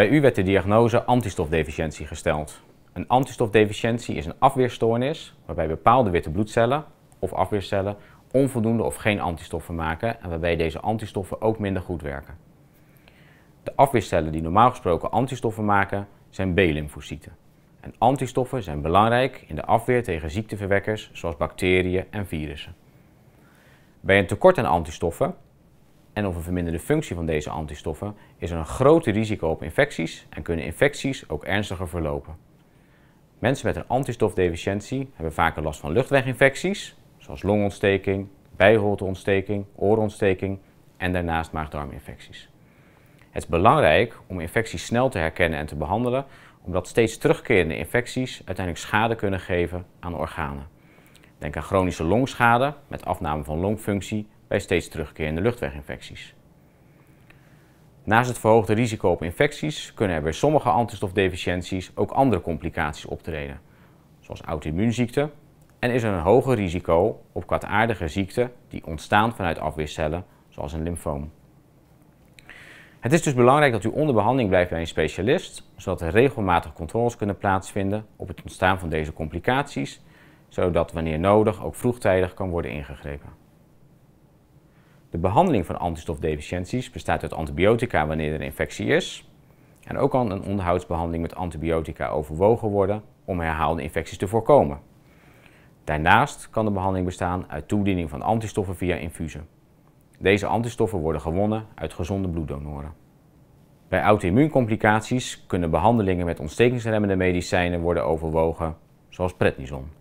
Bij u werd de diagnose antistofdeficiëntie gesteld. Een antistofdeficiëntie is een afweerstoornis waarbij bepaalde witte bloedcellen of afweercellen onvoldoende of geen antistoffen maken en waarbij deze antistoffen ook minder goed werken. De afweercellen die normaal gesproken antistoffen maken zijn B-lymfocyten. En antistoffen zijn belangrijk in de afweer tegen ziekteverwekkers zoals bacteriën en virussen. Bij een tekort aan antistoffen en of een verminderde functie van deze antistoffen is er een groter risico op infecties en kunnen infecties ook ernstiger verlopen. Mensen met een antistofdeficiëntie hebben vaker last van luchtweginfecties, zoals longontsteking, bijholteontsteking, oorontsteking en daarnaast maagdarminfecties. Het is belangrijk om infecties snel te herkennen en te behandelen, omdat steeds terugkerende infecties uiteindelijk schade kunnen geven aan organen. Denk aan chronische longschade met afname van longfunctie bij steeds terugkerende luchtweginfecties. Naast het verhoogde risico op infecties kunnen er bij sommige antistofdeficiënties ook andere complicaties optreden, zoals auto immuunziekte en is er een hoger risico op kwaadaardige ziekten die ontstaan vanuit afweercellen, zoals een lymfoom. Het is dus belangrijk dat u onder behandeling blijft bij een specialist, zodat er regelmatig controles kunnen plaatsvinden op het ontstaan van deze complicaties, zodat wanneer nodig ook vroegtijdig kan worden ingegrepen. De behandeling van antistofdeficiënties bestaat uit antibiotica wanneer er een infectie is. En ook kan een onderhoudsbehandeling met antibiotica overwogen worden om herhaalde infecties te voorkomen. Daarnaast kan de behandeling bestaan uit toediening van antistoffen via infusen. Deze antistoffen worden gewonnen uit gezonde bloeddonoren. Bij auto-immuuncomplicaties kunnen behandelingen met ontstekingsremmende medicijnen worden overwogen, zoals prednison.